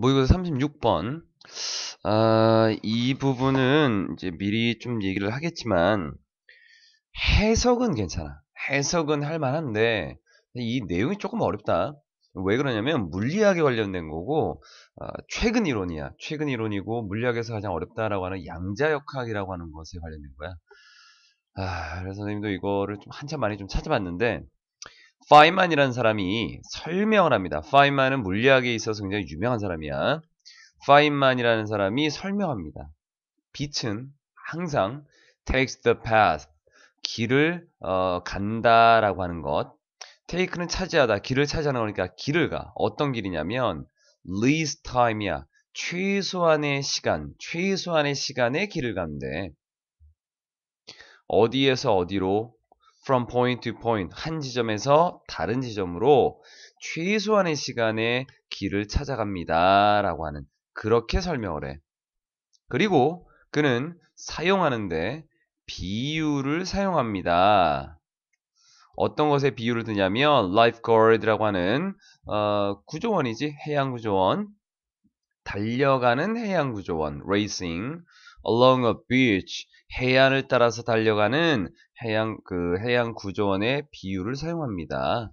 모의고사 36번 아, 이 부분은 이제 미리 좀 얘기를 하겠지만 해석은 괜찮아. 해석은 할 만한데 이 내용이 조금 어렵다. 왜 그러냐면 물리학에 관련된 거고 어, 최근 이론이야. 최근 이론이고 물리학에서 가장 어렵다라고 하는 양자역학이라고 하는 것에 관련된 거야. 아, 그래서 선생님도 이거를 좀 한참 많이 좀 찾아봤는데 파이만이라는 사람이 설명을 합니다. 파이만은 물리학에 있어서 굉장히 유명한 사람이야. 파이만이라는 사람이 설명합니다. 빛은 항상 takes the path 길을 어, 간다라고 하는 것. take는 차지하다, 길을 차지하는 거니까 길을 가. 어떤 길이냐면 least time이야. 최소한의 시간, 최소한의 시간에 길을 간대. 어디에서 어디로 from point to point 한 지점에서 다른 지점으로 최소한의 시간에 길을 찾아갑니다. 라고 하는 그렇게 설명을 해. 그리고 그는 사용하는데 비유를 사용합니다. 어떤 것에 비유를 드냐면 lifeguard라고 하는 어, 구조원이지 해양 구조원 달려가는 해양 구조원 racing along a beach 해안을 따라서 달려가는 해양 그 해양 구조원의 비유를 사용합니다.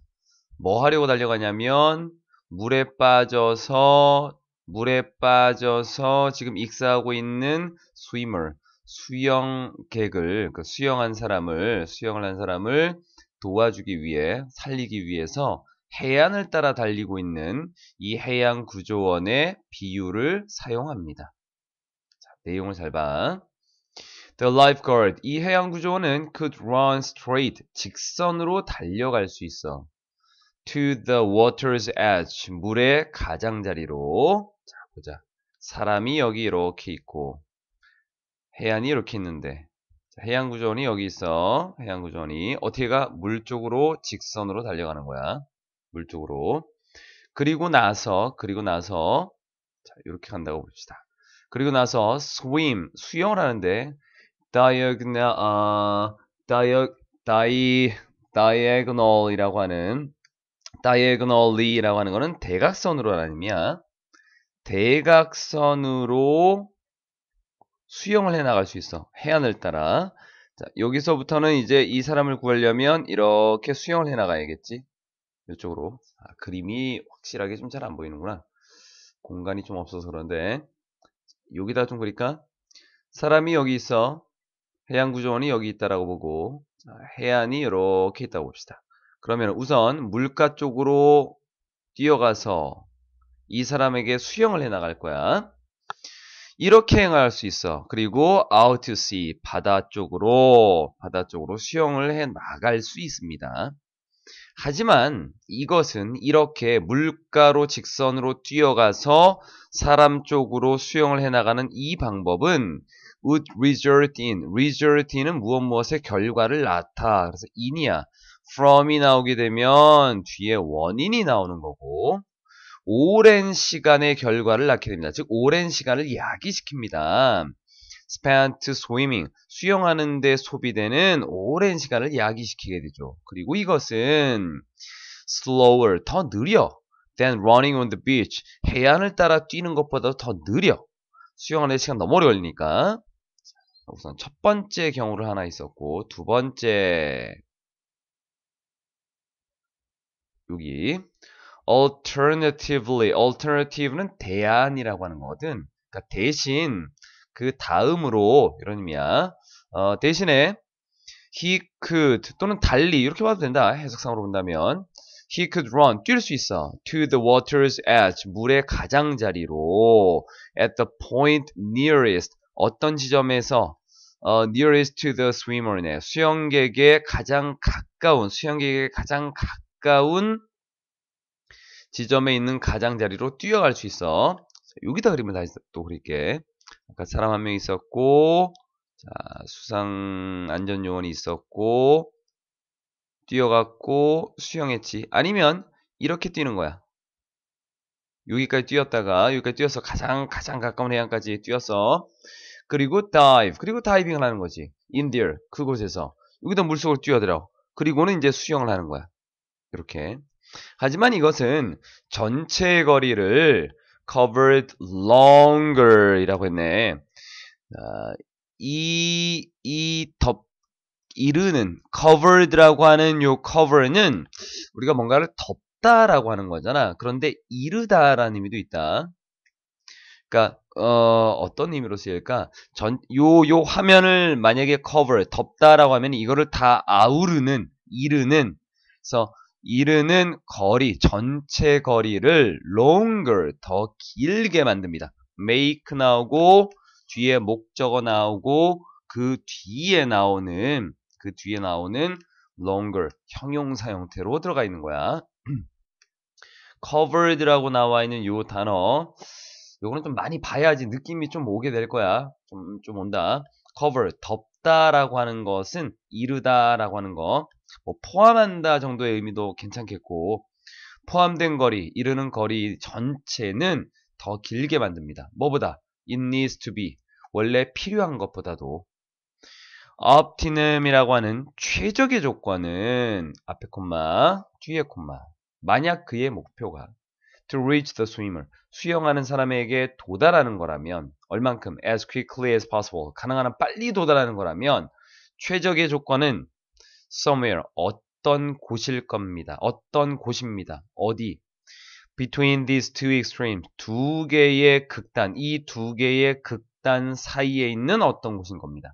뭐 하려고 달려가냐면 물에 빠져서 물에 빠져서 지금 익사하고 있는 스위머 수영객을 그 수영한 사람을 수영을 한 사람을 도와주기 위해 살리기 위해서 해안을 따라 달리고 있는 이 해양 구조원의 비유를 사용합니다. 자, 내용을 잘 봐. The lifeguard 이 해양 구조원은 could run straight 직선으로 달려갈 수 있어. To the water's edge 물의 가장자리로 자 보자. 사람이 여기 이렇게 있고 해안이 이렇게 있는데 해양 구조원이 여기 있어. 해양 구조원이 어떻게 가? 물 쪽으로 직선으로 달려가는 거야. 물 쪽으로. 그리고 나서 그리고 나서 자, 이렇게 간다고 봅시다. 그리고 나서 swim 수영을 하는데 다이어그 o 아, 다이어 g di, d i a g 이라고 하는 다이 a 그널리라고 하는 거는 대각선으로 아니냐 대각선으로 수영을 해나갈 수 있어. 해안을 따라. 자, 여기서부터는 이제 이 사람을 구하려면 이렇게 수영을 해나가야겠지. 이쪽으로. 아, 그림이 확실하게 좀 잘 안 보이는구나. 공간이 좀 없어서 그런데. 여기다 좀 그릴까? 사람이 여기 있어. 해양 구조원이 여기 있다라고 보고 해안이 이렇게 있다고 봅시다. 그러면 우선 물가 쪽으로 뛰어가서 이 사람에게 수영을 해 나갈 거야. 이렇게 행할 수 있어. 그리고 out to sea 바다 쪽으로 바다 쪽으로 수영을 해 나갈 수 있습니다. 하지만 이것은 이렇게 물가로 직선으로 뛰어가서 사람 쪽으로 수용을 해나가는 이 방법은 would result in, result in은 무엇 무엇의 결과를 나타. 그래서 in이야. from이 나오게 되면 뒤에 원인이 나오는 거고 오랜 시간의 결과를 낳게 됩니다. 즉 오랜 시간을 야기시킵니다. spent swimming, 수영하는 데 소비되는 오랜 시간을 야기시키게 되죠. 그리고 이것은 slower, 더 느려 than running on the beach, 해안을 따라 뛰는 것보다 더 느려. 수영하는 시간 너무 오래 걸리니까. 우선 첫 번째 경우를 하나 있었고 두 번째 여기 alternatively alternative는 대안이라고 하는 거거든. 그러니까 대신 그 다음으로 이런 의미야. 어, 대신에 he could 또는 달리 이렇게 봐도 된다. 해석상으로 본다면 he could run 뛸 수 있어 to the water's edge 물의 가장자리로 at the point nearest 어떤 지점에서 어, nearest to the swimmer네 수영객의 가장 가까운 수영객의 가장 가까운 지점에 있는 가장자리로 뛰어갈 수 있어 여기다 그림을 다시 또 그릴게 아까 그러니까 사람 한 명 있었고 자, 수상 안전 요원이 있었고 뛰어갔고 수영했지. 아니면 이렇게 뛰는 거야. 여기까지 뛰었다가 여기까지 뛰어서 가장 가장 가까운 해안까지 뛰어서 그리고 dive 그리고 다이빙을 하는 거지. in there 그곳에서 여기다 물속으로 뛰어들어. 그리고는 이제 수영을 하는 거야. 이렇게. 하지만 이것은 전체 거리를 covered longer 이라고 했네. 아, 이, 이 덮, 이르는, covered라고 하는 요 cover는 우리가 뭔가를 덮다라고 하는 거잖아. 그런데 이르다라는 의미도 있다. 그러니까 어, 어떤 의미로 쓰일까? 전, 요, 요 화면을 만약에 cover, 덮다라고 하면 이거를 다 아우르는, 이르는, 그래서 이르는 거리, 전체 거리를 longer, 더 길게 만듭니다. make 나오고, 뒤에 목적어 나오고, 그 뒤에 나오는, 그 뒤에 나오는 longer, 형용사 형태로 들어가 있는 거야. covered라고 나와 있는 요 단어, 요거는 좀 많이 봐야지 느낌이 좀 오게 될 거야. 좀, 좀 온다. cover, 덮다라고 하는 것은 이르다라고 하는 거. 뭐 포함한다 정도의 의미도 괜찮겠고 포함된 거리, 이르는 거리 전체는 더 길게 만듭니다. 뭐보다 it needs to be 원래 필요한 것보다도 optimum이라고 하는 최적의 조건은 앞에 콤마, 뒤에 콤마 만약 그의 목표가 to reach the swimmer 수영하는 사람에게 도달하는 거라면 얼만큼 as quickly as possible 가능한 한 빨리 도달하는 거라면 최적의 조건은 somewhere 어떤 곳일 겁니다. 어떤 곳입니다. 어디? between these two extremes 두 개의 극단 이 두 개의 극단 사이에 있는 어떤 곳인 겁니다.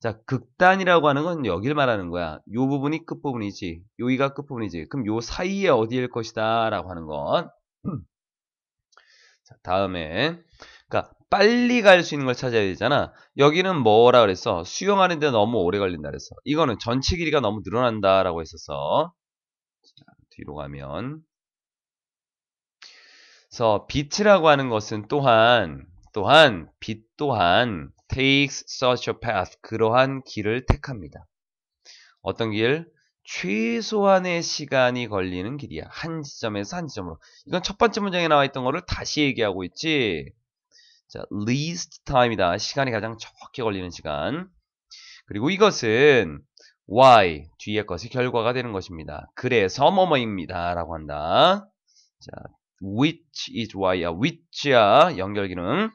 자, 극단이라고 하는 건 여길 말하는 거야. 요 부분이 끝부분이지. 여기가 끝부분이지. 그럼 요 사이에 어디일 것이다 라고 하는 건. 자, 다음에 그러니까 빨리 갈 수 있는 걸 찾아야 되잖아. 여기는 뭐라 그랬어? 수영하는데 너무 오래 걸린다 그랬어. 이거는 전체 길이가 너무 늘어난다라고 했었어. 자, 뒤로 가면 그래서 빛이라고 하는 것은 또한 또한 빛 또한 takes such a path 그러한 길을 택합니다. 어떤 길? 최소한의 시간이 걸리는 길이야. 한 지점에서 한 지점으로. 이건 첫 번째 문장에 나와 있던 거를 다시 얘기하고 있지. 자, least time이다. 시간이 가장 적게 걸리는 시간. 그리고 이것은 why 뒤에 것이 결과가 되는 것입니다. 그래서 뭐뭐입니다. 라고 한다. 자, which is why야. which야 연결 기능.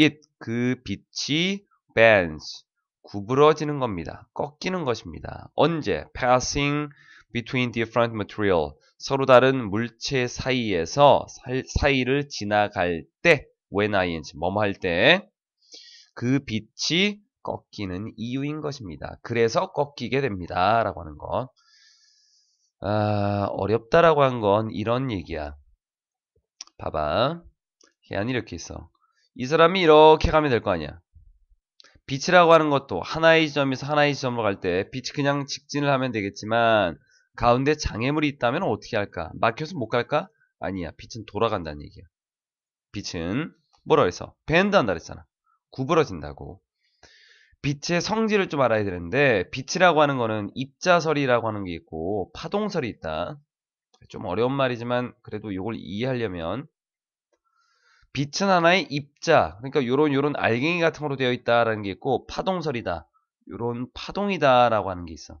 it 그 빛이 bends 구부러지는 겁니다. 꺾이는 것입니다. 언제 passing between different material 서로 다른 물체 사이에서 사이를 지나갈 때 when ing 뭐뭐 할때 그 빛이 꺾이는 이유인 것입니다. 그래서 꺾이게 됩니다라고 하는 것. 아, 어렵다라고 한 건 이런 얘기야. 봐봐. 해안이 이렇게 있어. 이 사람이 이렇게 가면 될 거 아니야. 빛이라고 하는 것도 하나의 지점에서 하나의 지점으로 갈 때 빛이 그냥 직진을 하면 되겠지만 가운데 장애물이 있다면 어떻게 할까? 막혀서 못 갈까? 아니야. 빛은 돌아간다는 얘기야. 빛은 뭐라 그랬어? 밴드한다 그랬잖아. 구부러진다고. 빛의 성질을 좀 알아야 되는데 빛이라고 하는 거는 입자설이라고 하는 게 있고 파동설이 있다. 좀 어려운 말이지만 그래도 이걸 이해하려면 빛은 하나의 입자 그러니까 요런 요런 알갱이 같은 걸로 되어 있다라는 게 있고 파동설이다. 요런 파동이다라고 하는 게 있어.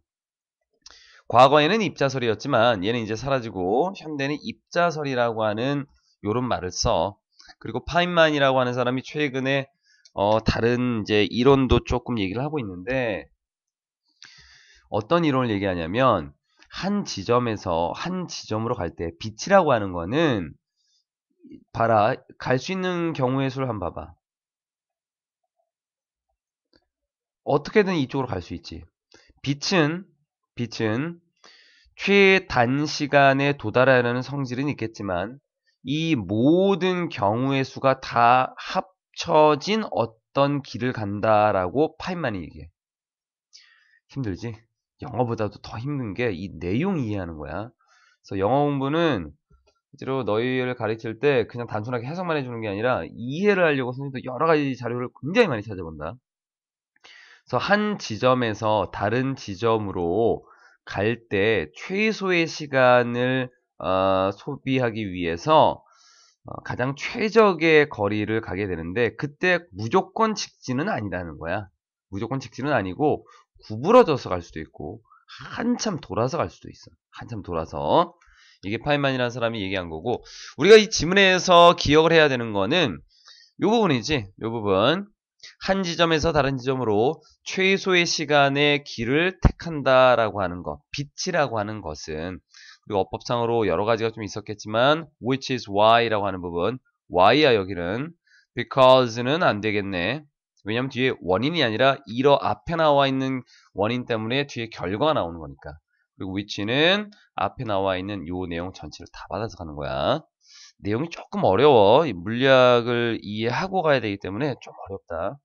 과거에는 입자설이었지만 얘는 이제 사라지고 현대는 입자설이라고 하는 요런 말을 써. 그리고 파인만이라고 하는 사람이 최근에 어, 다른 이제 이론도 조금 얘기를 하고 있는데 어떤 이론을 얘기하냐면 한 지점에서 한 지점으로 갈 때 빛이라고 하는 거는 봐라 갈 수 있는 경우의 수를 한번 봐봐 어떻게든 이쪽으로 갈 수 있지 빛은 빛은 최단 시간에 도달하려는 성질은 있겠지만 이 모든 경우의 수가 다 합쳐진 어떤 길을 간다라고 파인만이 얘기해. 힘들지? 영어보다도 더 힘든 게 이 내용 이해하는 거야. 그래서 영어 공부는 실제로 너희를 가르칠 때 그냥 단순하게 해석만 해주는 게 아니라 이해를 하려고 선생님도 여러 가지 자료를 굉장히 많이 찾아본다. 그래서 한 지점에서 다른 지점으로 갈 때 최소의 시간을 어, 소비하기 위해서 어, 가장 최적의 거리를 가게 되는데 그때 무조건 직진은 아니라는 거야. 무조건 직진은 아니고 구부러져서 갈 수도 있고 한참 돌아서 갈 수도 있어. 한참 돌아서 이게 파인만이라는 사람이 얘기한 거고 우리가 이 지문에서 기억을 해야 되는 거는 요 부분이지. 요 부분. 한 지점에서 다른 지점으로 최소의 시간의 길을 택한다라고 하는 것, 빛이라고 하는 것은 그리고 어법상으로 여러 가지가 좀 있었겠지만 which is why라고 하는 부분 why야 여기는 because는 안 되겠네. 왜냐면 뒤에 원인이 아니라 이러 앞에 나와 있는 원인 때문에 뒤에 결과가 나오는 거니까. 그리고 w h i c h 는 앞에 나와 있는 요 내용 전체를 다 받아서 가는 거야. 내용이 조금 어려워. 물리학을 이해하고 가야 되기 때문에 좀 어렵다.